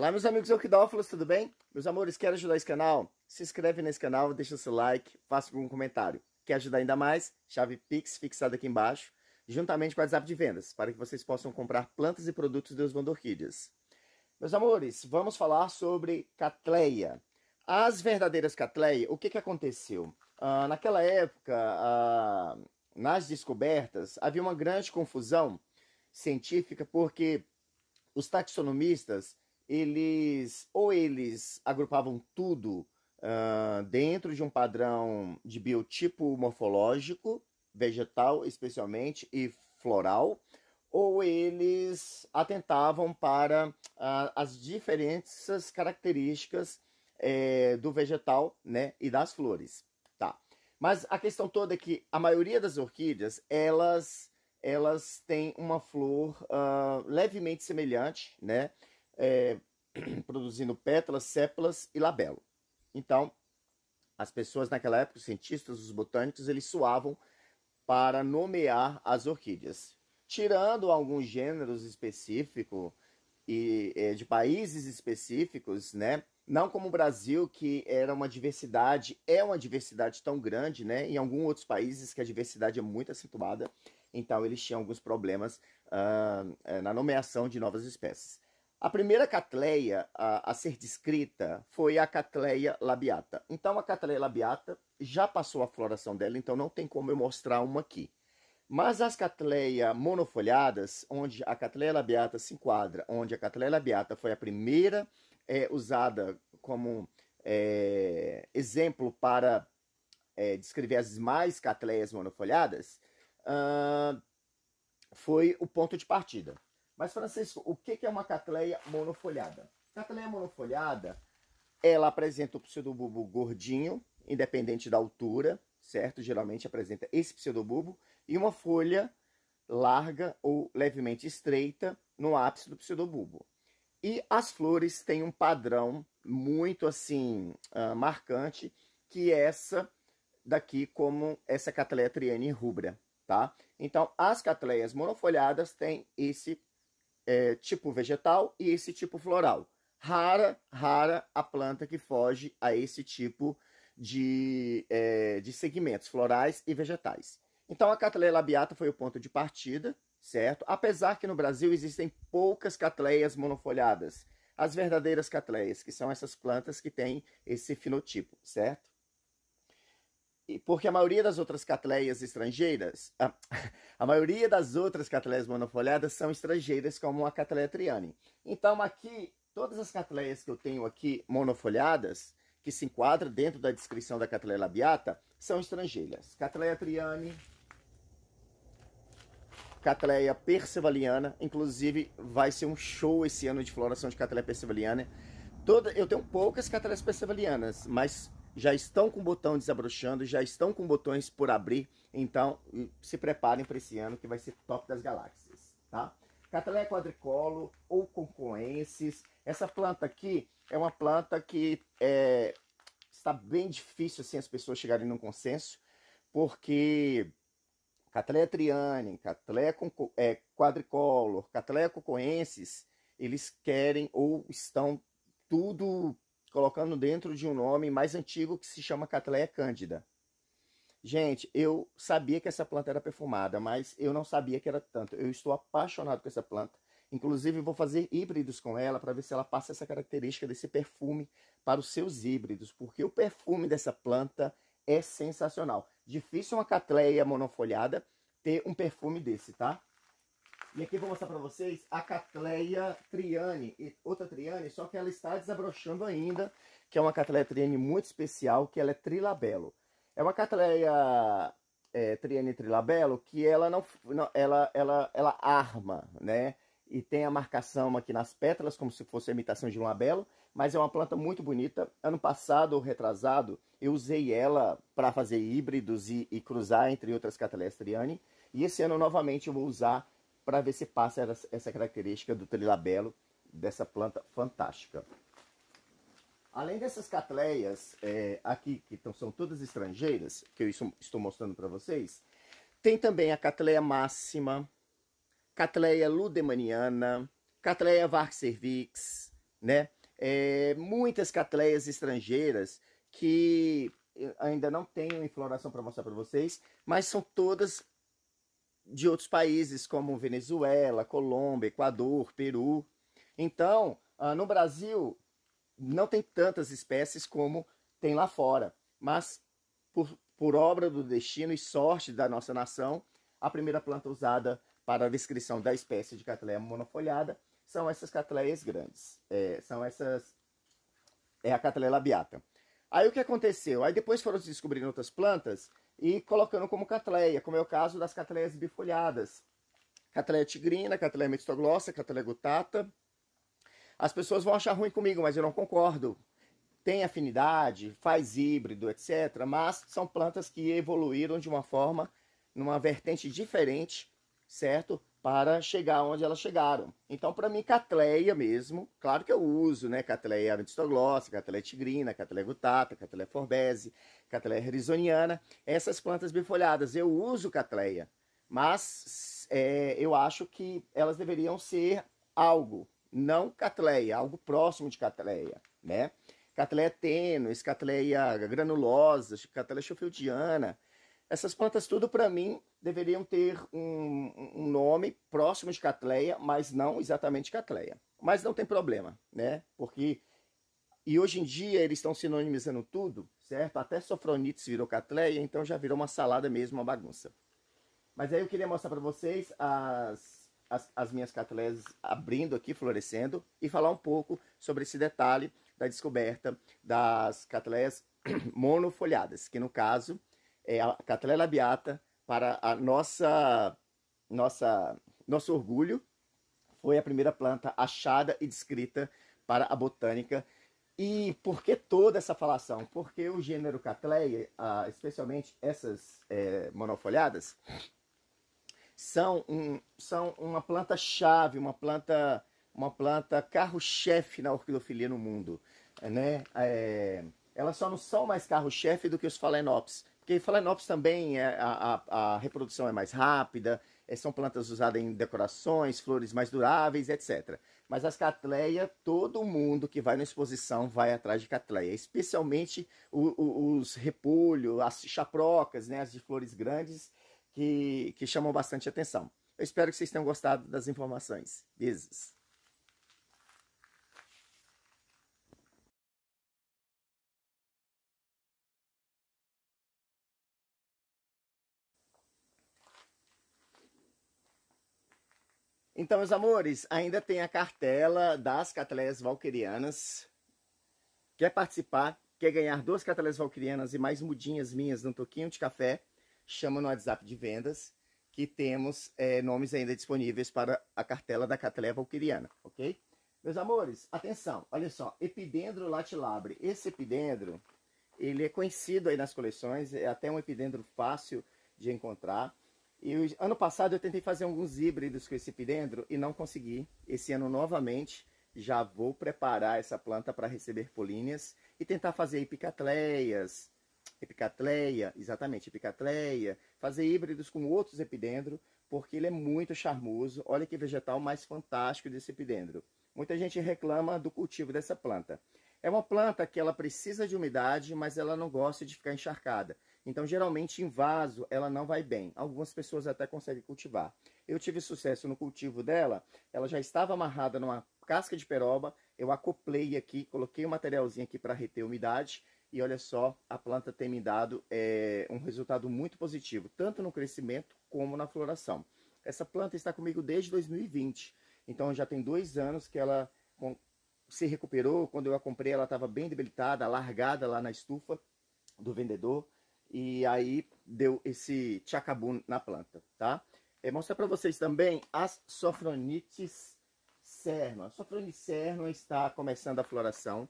Olá, meus amigos, eu tudo bem? Meus amores, quer ajudar esse canal? Se inscreve nesse canal, deixa seu like, faça algum comentário. Quer ajudar ainda mais? Chave Pix fixada aqui embaixo, juntamente com o WhatsApp de vendas, para que vocês possam comprar plantas e produtos dos Orquídeas. Meus amores, vamos falar sobre catleia. As verdadeiras catleia, o que, que aconteceu? Ah, naquela época, ah, nas descobertas, havia uma grande confusão científica, porque os taxonomistas eles ou eles agrupavam tudo uh, dentro de um padrão de biotipo morfológico, vegetal especialmente e floral, ou eles atentavam para uh, as diferentes características eh, do vegetal né, e das flores. Tá. Mas a questão toda é que a maioria das orquídeas, elas, elas têm uma flor uh, levemente semelhante, né? é, produzindo pétalas, sépalas e labelo. Então, as pessoas naquela época, os cientistas, os botânicos, eles suavam para nomear as orquídeas. Tirando alguns gêneros específicos e é, de países específicos, né? Não como o Brasil, que era uma diversidade, é uma diversidade tão grande, né? Em alguns outros países que a diversidade é muito acentuada, então eles tinham alguns problemas uh, na nomeação de novas espécies. A primeira catleia a, a, ser descrita foi a catleia labiata. Então, a catleia labiata já passou a floração dela, então não tem como eu mostrar uma aqui. Mas as catleia monofolhadas, onde a catleia labiata se enquadra, onde a catleia labiata foi a primeira é, usada como é, exemplo para é, descrever as mais catleias monofolhadas, uh, foi o ponto de partida. Mas, Francisco, o que é uma catleia monofolhada Catleia monofolhada ela apresenta o pseudobulbo gordinho, independente da altura, certo? Geralmente apresenta esse pseudobulbo e uma folha larga ou levemente estreita no ápice do pseudobulbo. E as flores têm um padrão muito assim uh, marcante, que é essa daqui como essa catleia triane rubra, tá? Então, as catleias monofolhadas têm esse é, tipo vegetal e esse tipo floral. Rara, rara a planta que foge a esse tipo de, é, de segmentos florais e vegetais. Então a Catleia labiata foi o ponto de partida, certo? Apesar que no Brasil existem poucas catleias monofoliadas. As verdadeiras catleias, que são essas plantas que têm esse fenotipo, certo? porque a maioria das outras catleias estrangeiras, a, a, maioria das outras catleias monofoliadas são estrangeiras, como a catleia triane. Então aqui, todas as catleias que eu tenho aqui monofoliadas, que se enquadram dentro da descrição da catleia labiata, são estrangeiras. Catleia triane, catleia persevaliana, inclusive vai ser um show esse ano de floração de catleia persevaliana. Toda, eu tenho poucas catleias persevalianas, mas já estão com o botão desabrochando, já estão com botões por abrir, então se preparem para esse ano que vai ser top das galáxias, tá? Cataleia quadricolo ou concoenses, essa planta aqui é uma planta que é, está bem difícil assim as pessoas chegarem num consenso, porque Cataleia triane, Cataleia é, quadricolor, Cataleia concoenses, eles querem ou estão tudo colocando dentro de um nome mais antigo que se chama catleia cândida. Gente, eu sabia que essa planta era perfumada, mas eu não sabia que era tanto. Eu estou apaixonado por essa planta. Inclusive, vou fazer híbridos com ela para ver se ela passa essa característica desse perfume para os seus híbridos, porque o perfume dessa planta é sensacional. Difícil uma catleia monofolhada ter um perfume desse, tá? E aqui vou mostrar para vocês a Catleia Triane, outra Triane, só que ela está desabrochando ainda, que é uma Catleia Triane muito especial, que ela é trilabelo. É uma Catleia é, Triane trilabelo que ela não, não, ela, ela, ela arma, né? E tem a marcação aqui nas pétalas, como se fosse a imitação de um labelo, mas é uma planta muito bonita. Ano passado, retrasado, eu usei ela para fazer híbridos e, e, cruzar entre outras Catleias Triane. E esse ano, novamente, eu vou usar para ver se passa essa característica do trilabelo dessa planta fantástica. Além dessas catleias é, aqui, que são todas estrangeiras, que eu estou mostrando para vocês, tem também a catleia máxima, catleia ludemaniana, catleia varcervix, né? É, muitas catleias estrangeiras que eh, ainda não tenho em floração para mostrar para vocês, mas são todas de outros países como Venezuela, Colômbia, Equador, Peru. Então, ah, no Brasil não tem tantas espécies como tem lá fora, mas por, por obra do destino e sorte da nossa nação, a primeira planta usada para a descrição da espécie de catleia monofoliada são essas catleias grandes, é, são essas é a catleia labiata. Aí o que aconteceu? Aí depois foram se descobrindo outras plantas e colocando como catleia, como é o caso das catleias bifolhadas. Catleia tigrina, catleia metistoglossa, catleia gutata. As pessoas vão achar ruim comigo, mas eu não concordo. Tem afinidade, faz híbrido, etc. Mas são plantas que evoluíram de uma forma, numa vertente diferente, certo? para chegar onde elas chegaram. Então, para mim, catleia mesmo, claro que eu uso, né? Catleia é aristoglossa, catleia é tigrina, catleia é gutata, catleia forbese, catleia arizoniana, essas plantas bifolhadas, eu uso catleia, mas é, eu acho que elas deveriam ser algo, não catleia, algo próximo de catleia, né? Catleia tênue, catleia granulosa, catleia schofieldiana, essas plantas, tudo para mim, deveriam ter um, um, nome próximo de Catleia, mas não exatamente Catleia. Mas não tem problema, né? Porque. E hoje em dia eles estão sinonimizando tudo, certo? Até Sofronites virou Catleia, então já virou uma salada mesmo, uma bagunça. Mas aí eu queria mostrar para vocês as, as, as minhas catleias abrindo aqui, florescendo, e falar um pouco sobre esse detalhe da descoberta das catleias monofoliadas, que no caso é, a Catlela é Beata, para a nossa, nossa, nosso orgulho, foi a primeira planta achada e descrita para a botânica. E por que toda essa falação? Porque o gênero Catleia, especialmente essas é, são, um, são uma planta-chave, uma planta, uma planta carro-chefe na orquidofilia no mundo. Né? É, elas só não são mais carro-chefe do que os Phalaenopsis, porque em Phalaenopsis também é, a, a, a, reprodução é mais rápida, é, são plantas usadas em decorações, flores mais duráveis, etc. Mas as catleia, todo mundo que vai na exposição vai atrás de catleia, especialmente o, o, os repolho, as chaprocas, né, as de flores grandes, que, que chamam bastante atenção. Eu espero que vocês tenham gostado das informações. Beijos! Então, meus amores, ainda tem a cartela das Cataleias Valquerianas. Quer participar? Quer ganhar duas Cataleias Valquerianas e mais mudinhas minhas num toquinho de café? Chama no WhatsApp de vendas que temos é, nomes ainda disponíveis para a cartela da Cataleia Valquiriana, ok? Meus amores, atenção, olha só, epidendro latilabre. Esse epidendro, ele é conhecido aí nas coleções, é até um epidendro fácil de encontrar eu, ano passado eu tentei fazer alguns híbridos com esse pilendro e não consegui. Esse ano novamente já vou preparar essa planta para receber políneas e tentar fazer epicatleias, epicatleia, exatamente, epicatleia, fazer híbridos com outros epidendro, porque ele é muito charmoso. Olha que vegetal mais fantástico desse epidendro. Muita gente reclama do cultivo dessa planta. É uma planta que ela precisa de umidade, mas ela não gosta de ficar encharcada. Então, geralmente em vaso, ela não vai bem. Algumas pessoas até conseguem cultivar. Eu tive sucesso no cultivo dela, ela já estava amarrada numa casca de peroba, eu acoplei aqui, coloquei um materialzinho aqui para reter umidade, e olha só, a planta tem me dado é, um resultado muito positivo, tanto no crescimento como na floração. Essa planta está comigo desde 2020, então já tem dois anos que ela se recuperou. Quando eu a comprei, ela estava bem debilitada, largada lá na estufa do vendedor e aí deu esse tchacabum na planta, tá? É mostrar para vocês também as sofronites cerna. A sofronite cerna está começando a floração.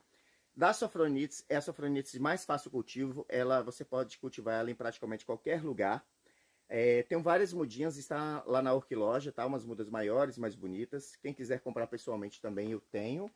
Da sofronites, é a sofronite de mais fácil cultivo. Ela, você pode cultivar ela em praticamente qualquer lugar. É, tem várias mudinhas, está lá na Orquiloja, tá? Umas mudas maiores, mais bonitas. Quem quiser comprar pessoalmente também, eu tenho.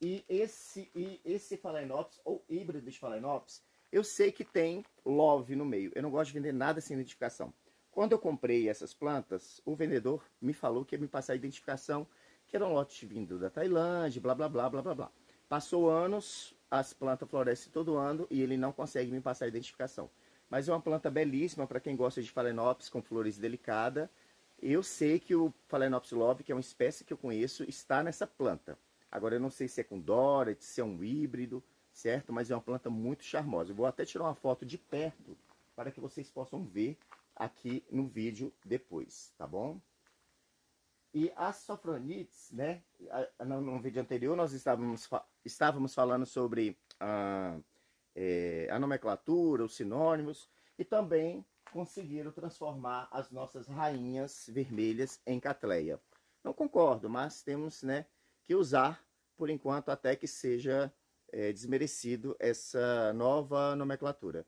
E esse, e esse Phalaenops, ou híbrido de Phalaenops, eu sei que tem love no meio. Eu não gosto de vender nada sem identificação. Quando eu comprei essas plantas, o vendedor me falou que ia me passar a identificação, que era um lote vindo da Tailândia, blá, blá, blá, blá, blá, blá. Passou anos, as plantas florescem todo ano e ele não consegue me passar a identificação. Mas é uma planta belíssima para quem gosta de Phalaenopsis com flores delicada. Eu sei que o Phalaenopsis love, que é uma espécie que eu conheço, está nessa planta. Agora eu não sei se é com Dora, se é um híbrido, certo? Mas é uma planta muito charmosa. Eu vou até tirar uma foto de perto para que vocês possam ver aqui no vídeo depois, tá bom? E as safranites, né? No vídeo anterior nós estávamos, estávamos falando sobre a, ah, é, a nomenclatura, os sinônimos e também conseguiram transformar as nossas rainhas vermelhas em catleia. Não concordo, mas temos né, que usar por enquanto até que seja é, desmerecido essa nova nomenclatura.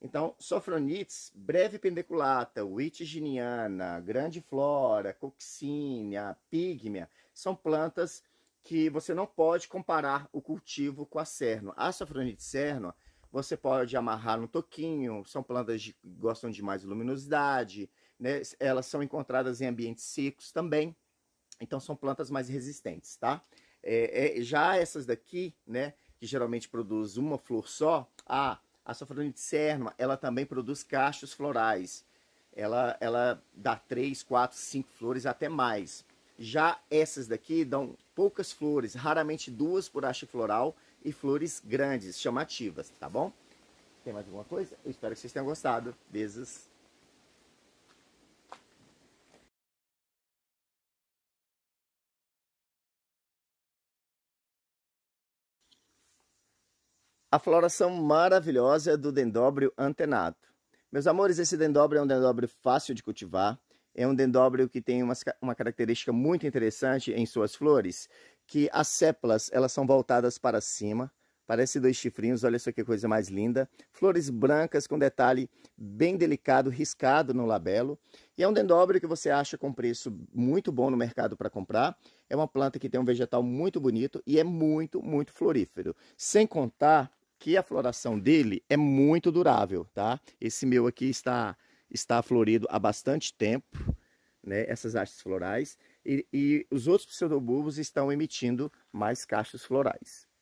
Então, sofronites, breve pendeculata, witiginiana, grande flora, coccínea, pigmea, são plantas que você não pode comparar o cultivo com a cerno. A sofronite cerno, você pode amarrar no toquinho, são plantas que gostam de mais luminosidade, né? elas são encontradas em ambientes secos também, então são plantas mais resistentes, tá? É, é, já essas daqui, né, que geralmente produz uma flor só, a Safronite cernua, ela também produz cachos florais. Ela, ela dá três, quatro, cinco flores, até mais. Já essas daqui dão poucas flores, raramente duas por acha floral e flores grandes, chamativas, tá bom? Tem mais alguma coisa? Eu espero que vocês tenham gostado. Beijos! a floração maravilhosa é do dendóbrio antenato. Meus amores, esse dendóbrio é um dendóbrio fácil de cultivar, é um dendóbrio que tem uma, uma característica muito interessante em suas flores, que as sépalas elas são voltadas para cima, parece dois chifrinhos, olha só que coisa mais linda. Flores brancas com detalhe bem delicado, riscado no labelo. E é um dendóbrio que você acha com preço muito bom no mercado para comprar. É uma planta que tem um vegetal muito bonito e é muito, muito florífero. Sem contar que a floração dele é muito durável, tá? Esse meu aqui está, está florido há bastante tempo, né? Essas hastes florais. E, e os outros pseudobulbos estão emitindo mais caixas florais.